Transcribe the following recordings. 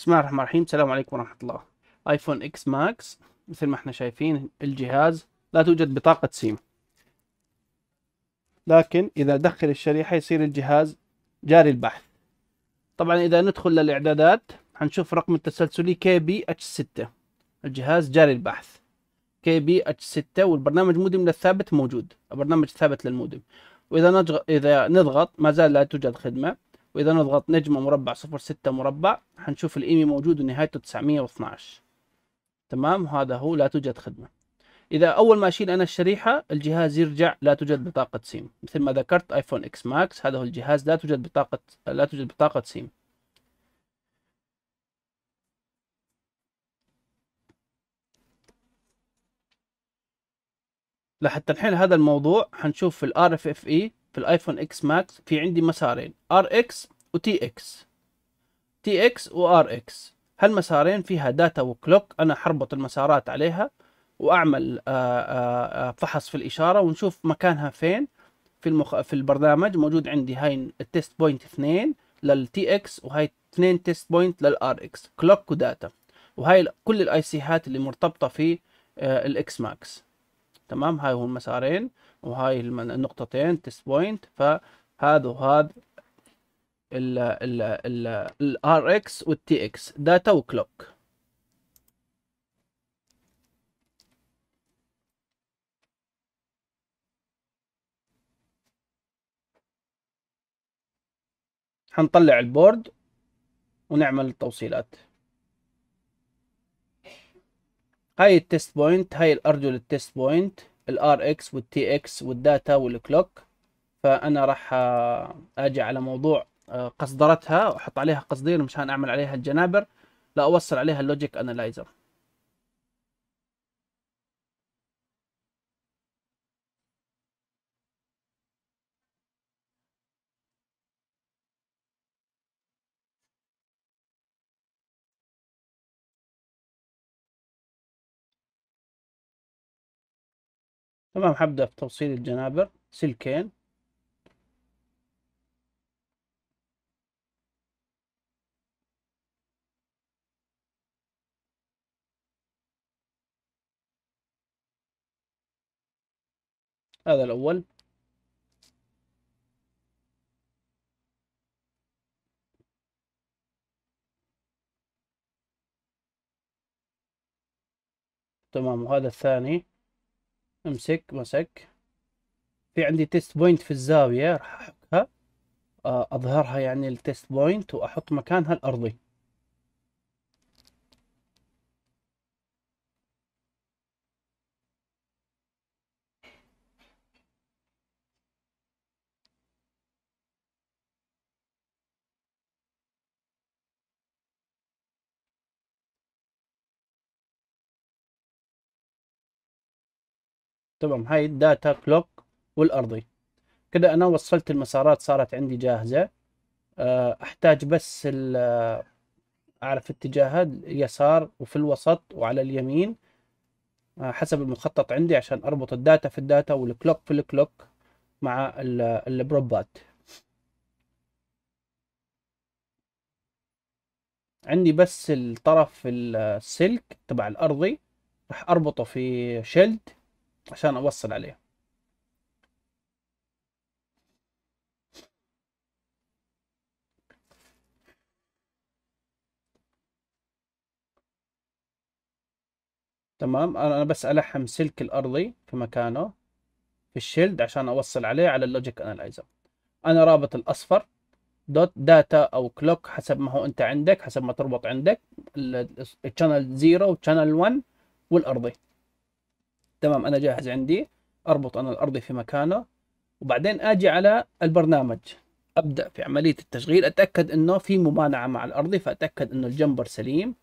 بسم الله الرحمن الرحيم السلام عليكم ورحمة الله ايفون اكس ماكس مثل ما احنا شايفين الجهاز لا توجد بطاقة سيم لكن اذا دخل الشريحة يصير الجهاز جاري البحث طبعا اذا ندخل للاعدادات حنشوف رقم التسلسلي كي بي اتش 6 الجهاز جاري البحث كي بي اتش 6 والبرنامج مودم للثابت موجود البرنامج ثابت للمودم واذا نضغط ما زال لا توجد خدمة واذا نضغط نجمة مربع صفر ستة مربع هنشوف الايمي e e موجود ونهايته 912 تمام هذا هو لا توجد خدمة اذا اول ما اشيل انا الشريحة الجهاز يرجع لا توجد بطاقة سيم مثل ما ذكرت ايفون اكس ماكس هذا هو الجهاز لا توجد بطاقة لا توجد بطاقة سيم لحتى الحين هذا الموضوع حنشوف في الار اف اف اي في الايفون اكس ماكس في عندي مسارين ار اكس وتي اكس تي اكس وار اكس هالمسارين فيها داتا وكلوك انا حربط المسارات عليها واعمل آه، آه، آه، فحص في الاشاره ونشوف مكانها فين في المخ... في البرنامج موجود عندي هاي التست بوينت اثنين للتي اكس وهاي اثنين تيست بوينت للار اكس كلوك وداتا وهاي كل الاي سي هات اللي مرتبطه في الاكس ماكس تمام هاي هو المسارين وهاي النقطتين تست بوينت فهذا وهذا ال ال ال ار اكس والتي اكس داتا وكلوك حنطلع البورد ونعمل التوصيلات هاي التست بوينت هاي الارجل التست بوينت الار اكس والتي اكس والداتا والكلوك فانا راح آه، اجي على موضوع آه، قصدرتها واحط عليها قصدير مشان اعمل عليها الجنابر لاوصل عليها اللوجيك انالايزر تمام حبدأ في توصيل الجنابر سلكين هذا الأول تمام وهذا الثاني امسك مسك في عندي تيست بوينت في الزاوية راح احطها آه، اظهرها يعني التيست بوينت واحط مكانها الارضي تمام هاي الداتا كلوك والأرضي كده أنا وصلت المسارات صارت عندي جاهزة آه، أحتاج بس أعرف آه، اتجاهها يسار وفي الوسط وعلى اليمين آه، حسب المخطط عندي عشان أربط الداتا في الداتا والكلوك في الكلوك مع البروبات عندي بس الطرف السلك تبع الأرضي راح أربطه في شيلد عشان اوصل عليه تمام انا بس الحم سلك الارضي في مكانه في الشيلد عشان اوصل عليه على اللوجيك انالايزر انا رابط الاصفر دوت داتا او كلوك حسب ما هو انت عندك حسب ما تربط عندك الشانل 0 والشانل 1 والارضي تمام انا جاهز عندي اربط انا الارضي في مكانه وبعدين اجي على البرنامج ابدا في عمليه التشغيل اتاكد انه في ممانعه مع الارضي فاتاكد انه الجمبر سليم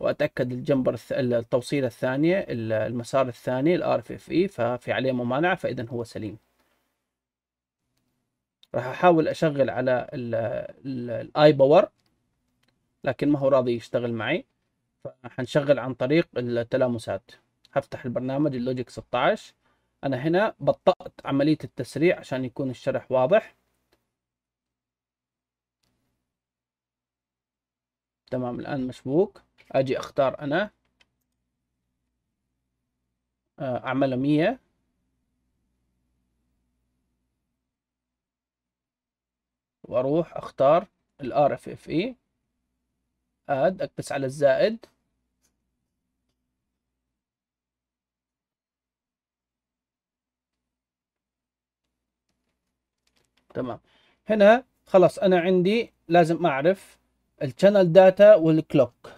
واتاكد الجمبر التوصيله الثانيه المسار الثاني الار اف اف اي e، ففي عليه ممانعه فاذا هو سليم راح احاول اشغل على الاي باور لكن ما هو راضي يشتغل معي فحنشغل عن طريق التلامسات هفتح البرنامج اللوجيك 16 انا هنا بطأت عملية التسريع عشان يكون الشرح واضح تمام الان مشبوك اجي اختار انا آه، اعمله 100 واروح اختار الار اف اف اي اد اكبس على الزائد تمام هنا خلاص انا عندي لازم اعرف الشانل داتا والكلوك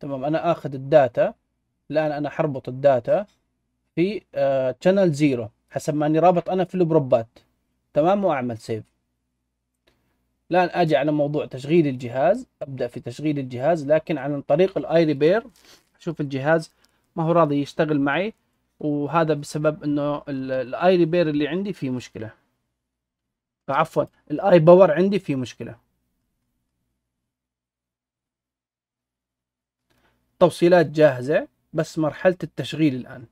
تمام انا اخذ الداتا الان انا حربط الداتا في شانل آه، زيرو حسب ما اني رابط انا في البروبات تمام واعمل سيف الان اجي على موضوع تشغيل الجهاز ابدا في تشغيل الجهاز لكن عن طريق الاي ريبير شوف الجهاز ما هو راضي يشتغل معي وهذا بسبب انه الاي ريبير اللي عندي في مشكله عفوا الاي باور عندي في مشكله توصيلات جاهزه بس مرحله التشغيل الان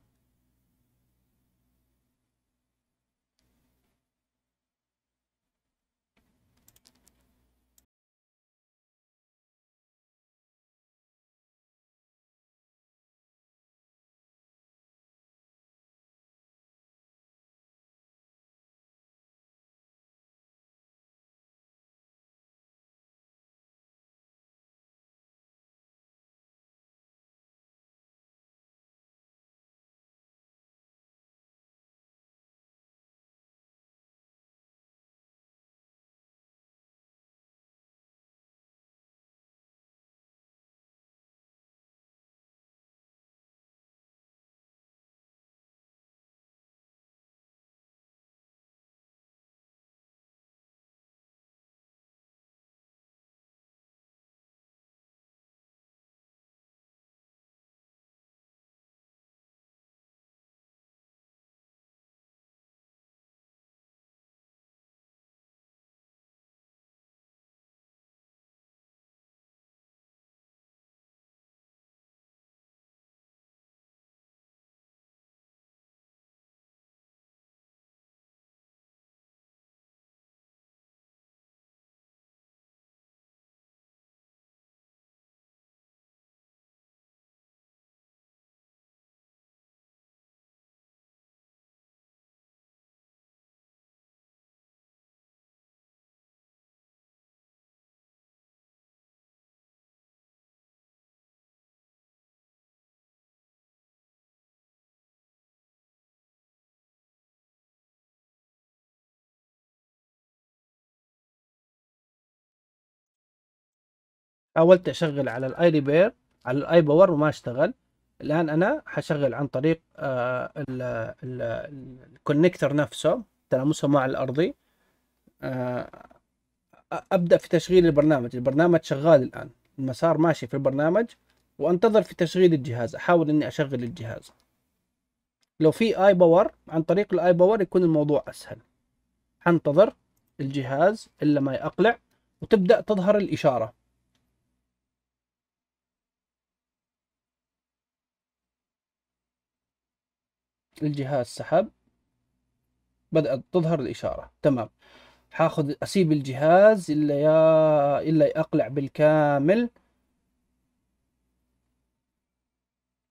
حاولت اشغل على الاي ريبير على الاي باور وما اشتغل الان انا حشغل عن طريق آه، الكونكتر نفسه تلامسه مع الارضي آه، ابدا في تشغيل البرنامج البرنامج شغال الان المسار ماشي في البرنامج وانتظر في تشغيل الجهاز احاول اني اشغل الجهاز لو في اي باور عن طريق الاي باور يكون الموضوع اسهل حنتظر الجهاز الا ما يقلع وتبدا تظهر الاشاره الجهاز سحب بدأت تظهر الإشارة تمام حاخذ أسيب الجهاز إلا يا إلا أقلع بالكامل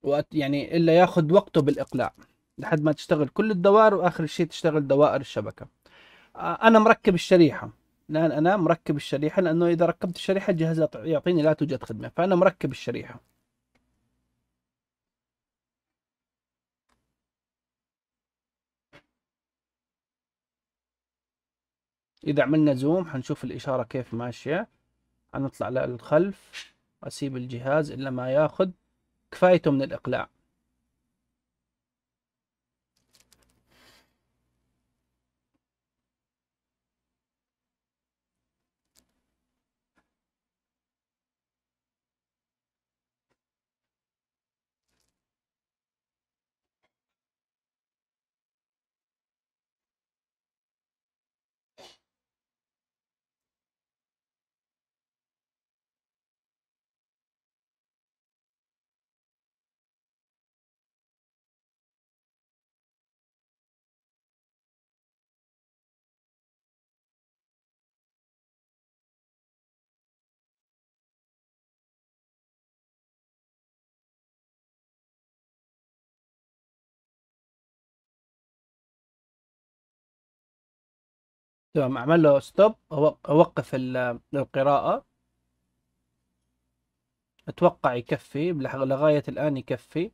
وقت يعني إلا ياخذ وقته بالإقلاع لحد ما تشتغل كل الدوائر وآخر شيء تشتغل دوائر الشبكة أنا مركب الشريحة الآن أنا مركب الشريحة لأنه إذا ركبت الشريحة الجهاز يعطيني لا توجد خدمة فأنا مركب الشريحة اذا عملنا زوم حنشوف الاشاره كيف ماشيه حنطلع للخلف اسيب الجهاز الا ما ياخذ كفايته من الاقلاع تمام اعمل له ستوب اوقف القراءة اتوقع يكفي لغاية الان يكفي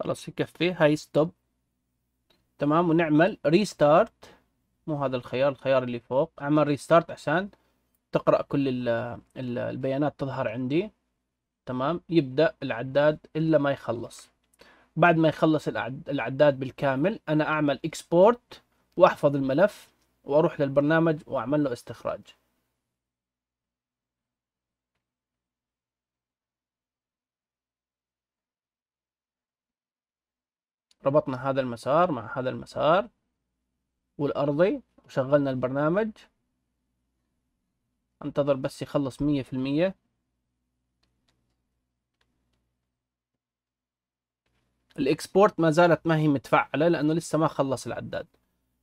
خلاص يكفي هاي ستوب تمام ونعمل ريستارت مو هذا الخيار الخيار اللي فوق اعمل ريستارت عشان تقرا كل البيانات تظهر عندي تمام يبدا العداد الا ما يخلص بعد ما يخلص العداد بالكامل انا اعمل اكسبورت واحفظ الملف واروح للبرنامج واعمل له استخراج ربطنا هذا المسار مع هذا المسار والارضي وشغلنا البرنامج انتظر بس يخلص مية في المية الاكسبورت ما زالت ما هي متفعلة لانه لسه ما خلص العداد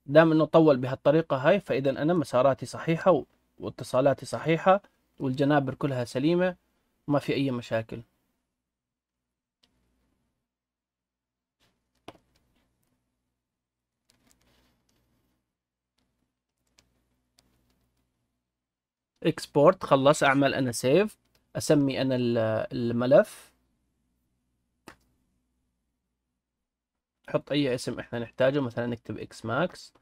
دام انه طول بهالطريقة هاي فاذا انا مساراتي صحيحة واتصالاتي صحيحة والجنابر كلها سليمة وما في اي مشاكل اكسبورت خلص اعمل انا سيف اسمي انا الملف حط اي اسم احنا نحتاجه مثلا نكتب اكس ماكس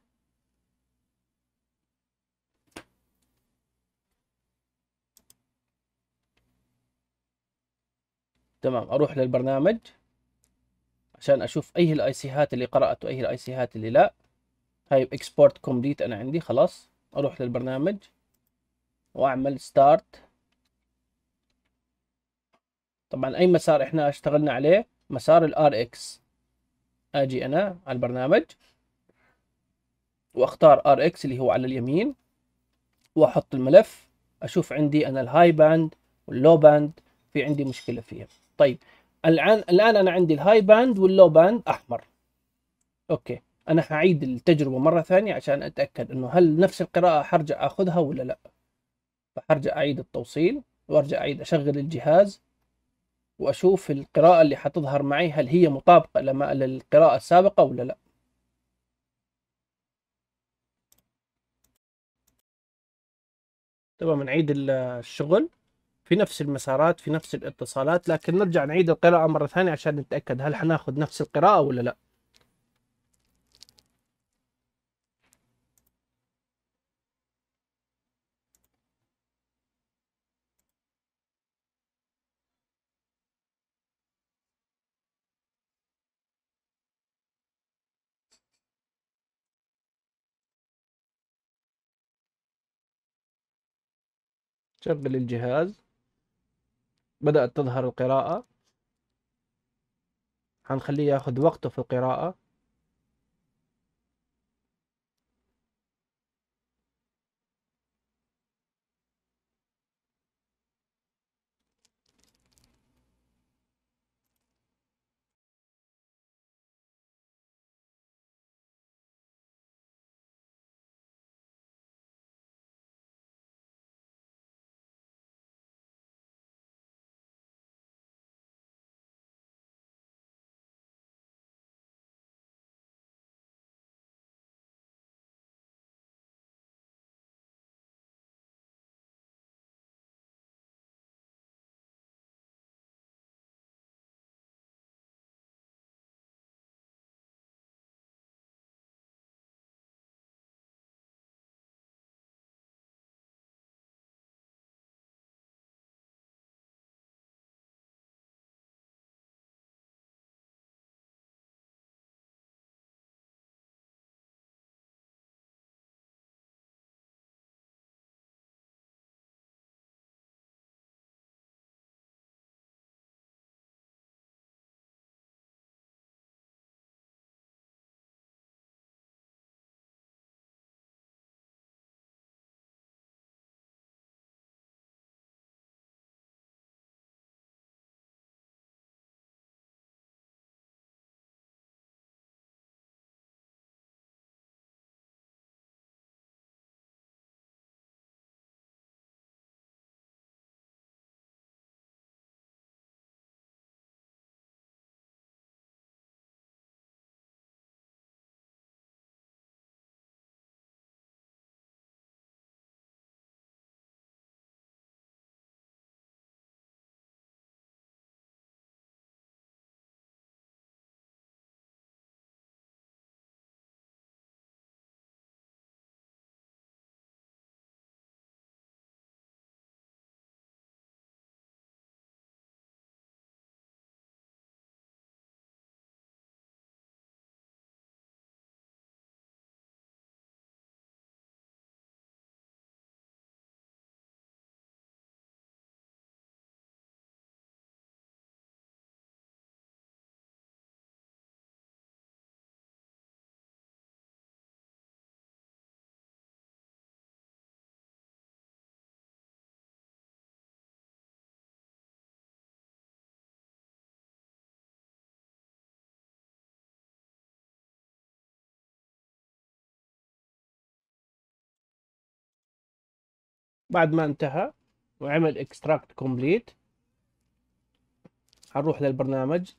تمام اروح للبرنامج عشان اشوف اي الاي سي هات اللي قرات واي الاي سي هات اللي لا هاي اكسبورت كومبليت انا عندي خلاص اروح للبرنامج واعمل ستارت طبعا اي مسار احنا اشتغلنا عليه مسار الار اكس اجي انا على البرنامج واختار ار اكس اللي هو على اليمين واحط الملف اشوف عندي انا الهاي باند واللو باند في عندي مشكله فيها طيب الان الان انا عندي الهاي باند واللو باند احمر اوكي انا هعيد التجربه مره ثانيه عشان اتاكد انه هل نفس القراءه حرجع اخذها ولا لا فحرجع أعيد التوصيل وأرجع أعيد أشغل الجهاز وأشوف القراءة اللي حتظهر معي هل هي مطابقة لما للقراءة السابقة ولا لا تمام نعيد الشغل في نفس المسارات في نفس الاتصالات لكن نرجع نعيد القراءة مرة ثانية عشان نتأكد هل حناخد نفس القراءة ولا لا شغل الجهاز بدأت تظهر القراءة هنخليه ياخذ وقته في القراءة بعد ما انتهى وعمل اكستراكت كومبليت هنروح للبرنامج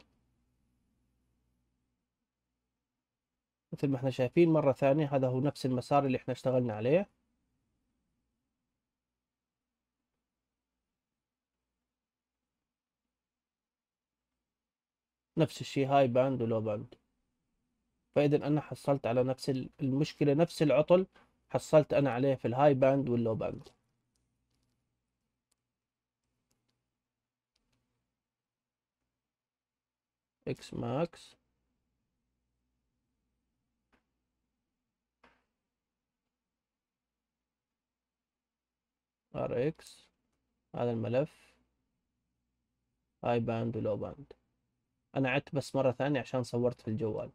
مثل ما احنا شايفين مرة ثانية هذا هو نفس المسار اللي احنا اشتغلنا عليه نفس الشيء هاي باند ولو باند فاذا انا حصلت على نفس المشكلة نفس العطل حصلت انا عليه في الهاي باند واللو باند اكس ماكس ار اكس هذا الملف هاي باند ولو باند انا عدت بس مرة ثانية عشان صورت في الجوال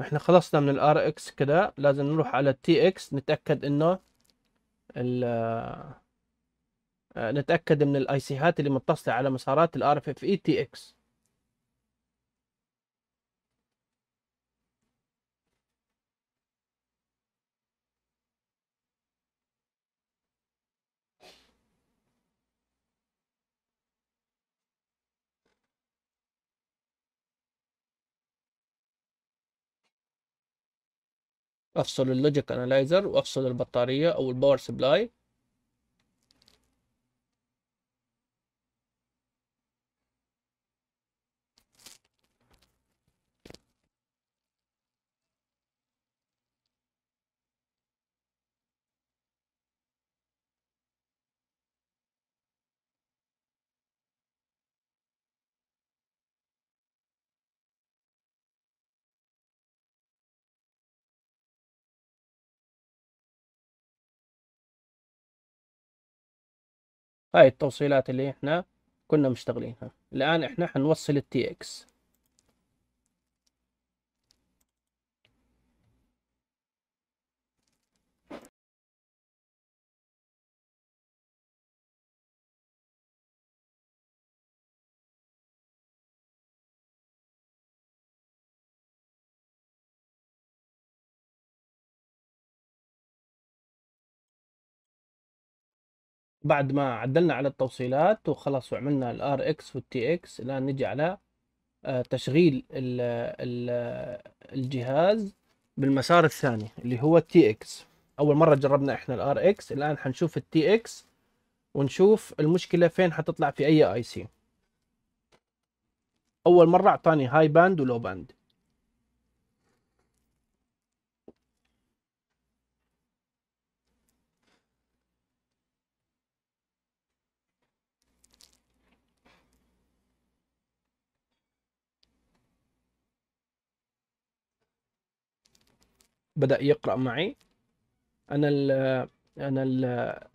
احنا خلصنا من الار اكس كده لازم نروح على التي اكس نتاكد انه ال آه، نتاكد من الاي سي هات اللي متصله على مسارات الار اف اف اي تي اكس افصل اللوجيك انالايزر وافصل البطاريه او الباور سبلاي هاي التوصيلات اللي احنا كنا مشتغلينها الان احنا حنوصل التي اكس بعد ما عدلنا على التوصيلات وخلاص وعملنا الار اكس والتي اكس الان نجي على آه، تشغيل الجهاز بالمسار الثاني اللي هو التي اكس اول مره جربنا احنا الار اكس الان حنشوف التي اكس ونشوف المشكله فين حتطلع في اي اي سي اول مره اعطاني هاي باند ولو باند بدأ يقرأ معي أنا الـ أنا الـ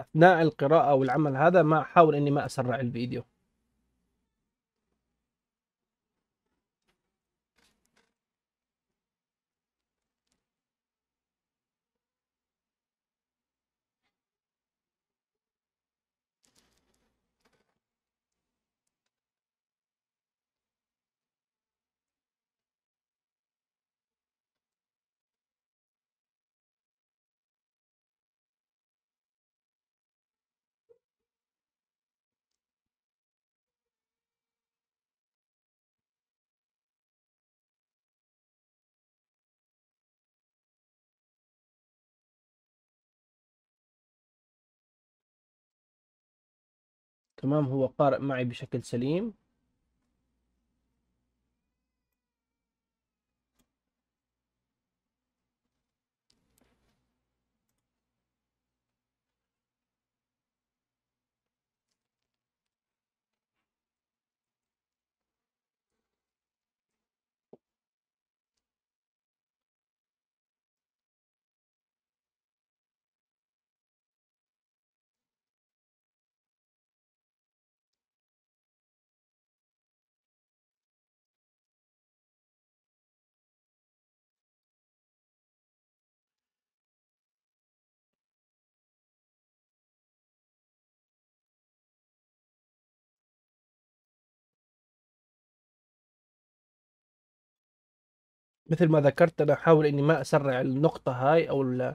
أثناء القراءة والعمل هذا ما أحاول إني ما أسرع الفيديو تمام هو قارئ معي بشكل سليم مثل ما ذكرت انا احاول اني ما اسرع النقطه هاي او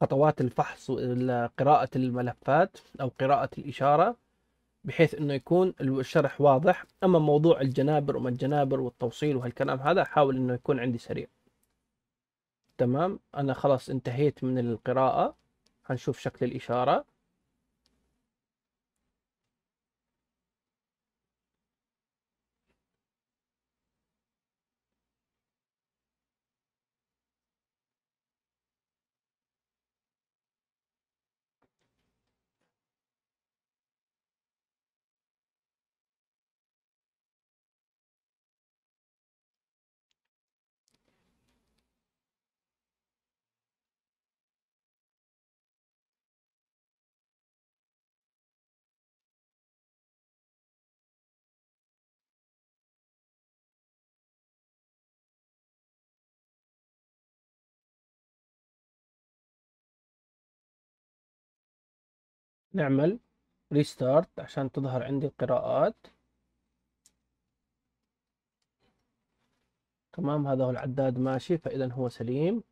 خطوات الفحص وقراءه الملفات او قراءه الاشاره بحيث انه يكون الشرح واضح اما موضوع الجنابر وما الجنابر والتوصيل وهالكلام هذا احاول انه يكون عندي سريع تمام انا خلاص انتهيت من القراءه هنشوف شكل الاشاره نعمل ريستارت عشان تظهر عندي القراءات تمام هذا هو العداد ماشي فإذا هو سليم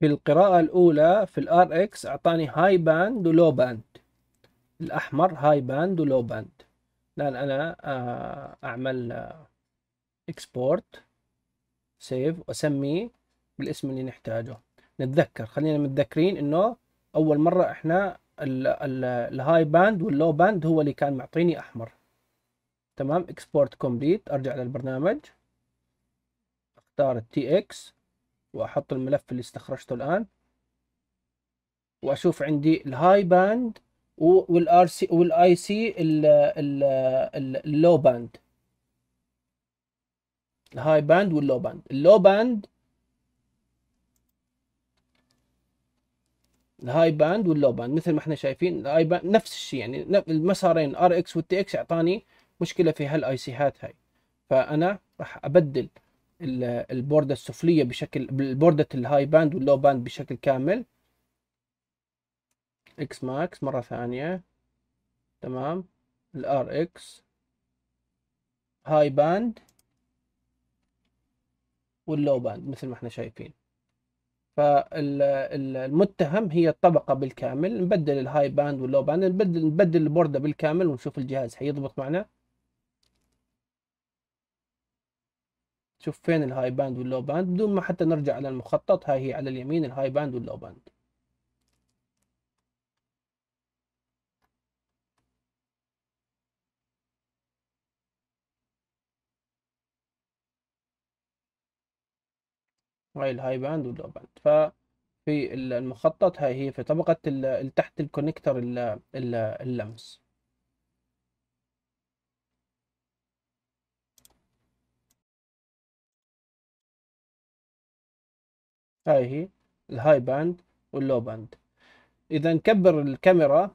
في القراءة الأولى في الار RX أعطاني هاي باند ولو باند الأحمر هاي باند ولو باند الآن أنا آه، أعمل إكسبورت آه، سيف وأسمي بالاسم اللي نحتاجه نتذكر خلينا متذكرين إنه أول مرة إحنا الهاي باند واللو باند هو اللي كان معطيني أحمر تمام إكسبورت كومبليت أرجع للبرنامج أختار التي إكس واحط الملف اللي استخرجته الان واشوف عندي الهاي باند والار سي والاي سي اللو باند الهاي باند واللو باند اللو باند الهاي باند واللو باند مثل ما احنا شايفين الهاي باند نفس الشيء يعني المسارين ار اكس والتي اكس اعطاني مشكله في هالاي سي هات هاي فانا راح ابدل البوردة السفلية بشكل بوردة الهاي باند واللو باند بشكل كامل اكس ماكس مرة ثانية تمام الار اكس هاي باند واللو باند مثل ما احنا شايفين فالمتهم هي الطبقة بالكامل نبدل الهاي باند واللو باند نبدل البوردة بالكامل ونشوف الجهاز حيضبط معنا تشوف فين الهاي باند واللو باند بدون ما حتى نرجع على المخطط هاي هي على اليمين الهاي باند واللو باند هاي الهاي باند واللو باند ففي المخطط هاي هي في طبقة تحت الكونكتر اللمس هاي هي الهاي باند واللو باند اذا نكبر الكاميرا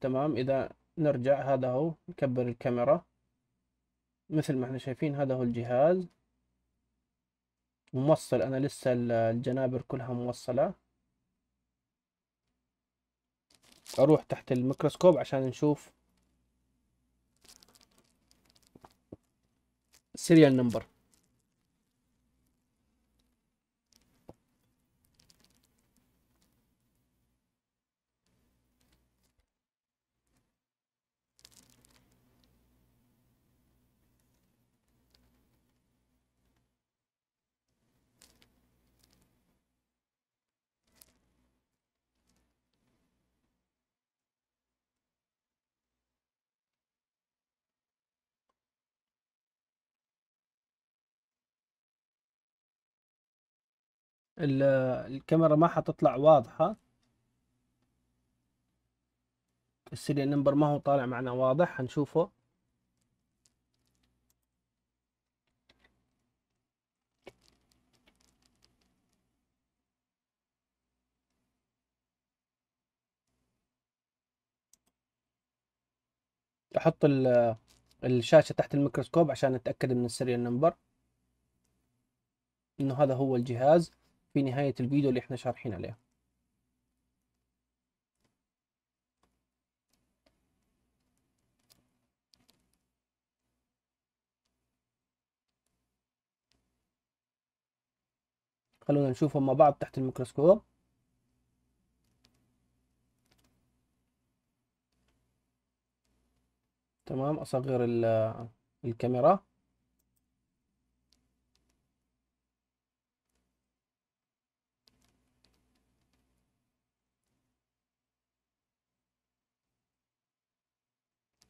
تمام اذا نرجع هذا هو نكبر الكاميرا مثل ما احنا شايفين هذا هو الجهاز موصل انا لسه الجنابر كلها موصله اروح تحت الميكروسكوب عشان نشوف السيريال نمبر الكاميرا ما حتطلع واضحة السيريال نمبر ما هو طالع معنا واضح هنشوفه احط الشاشة تحت الميكروسكوب عشان اتأكد من السيريال نمبر انه هذا هو الجهاز في نهاية الفيديو اللي احنا شارحين عليها خلونا نشوفهم مع بعض تحت الميكروسكوب تمام اصغر الكاميرا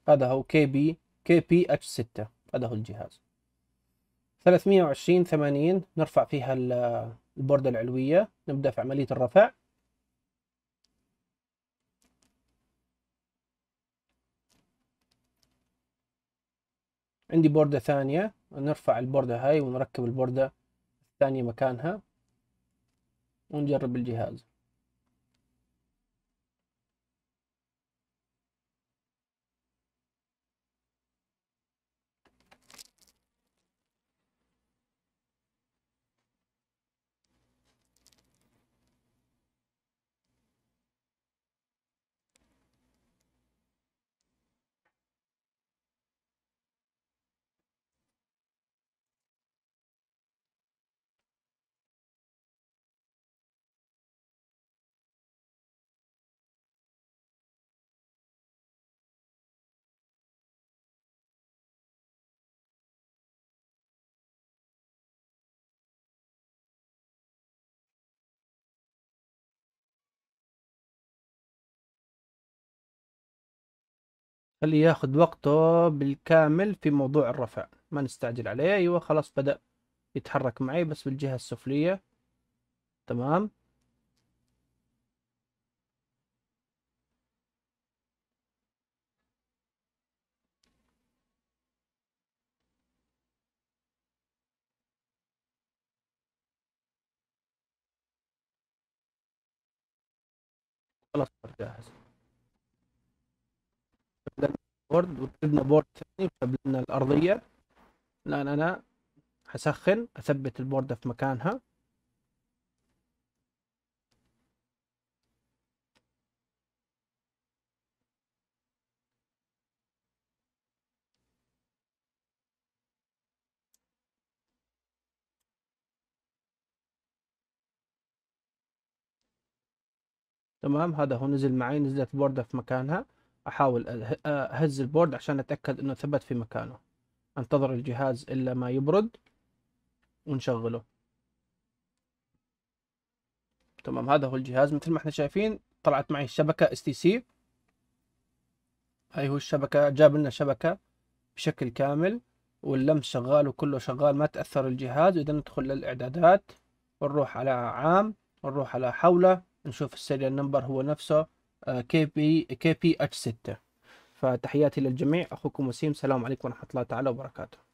هذا هو كي بي كي بي اتش 6 هذا هو الجهاز 320 80 نرفع فيها البوردة العلوية نبدأ في عملية الرفع عندي بوردة ثانية نرفع البوردة هاي ونركب البوردة الثانية مكانها ونجرب الجهاز خليه ياخذ وقته بالكامل في موضوع الرفع ما نستعجل عليه ايوه خلاص بدأ يتحرك معي بس بالجهة السفلية تمام خلاص جاهز بورد وتجيب بورد ثاني وتجيب الارضيه الان انا هسخن اثبت البورده في مكانها تمام هذا هو نزل معي نزلت بوردة في مكانها احاول أه- أه- اهز البورد عشان اتاكد انه ثبت في مكانه انتظر الجهاز الا ما يبرد ونشغله تمام هذا هو الجهاز مثل ما احنا شايفين طلعت معي الشبكة اس تي سي هاي هو الشبكة جاب لنا شبكة بشكل كامل واللمس شغال وكله شغال ما تأثر الجهاز إذا ندخل للإعدادات ونروح على عام ونروح على حوله نشوف السيريال نمبر هو نفسه كي بي كي بي اتش 6 فتحياتي للجميع اخوكم وسيم السلام عليكم ورحمه الله تعالى وبركاته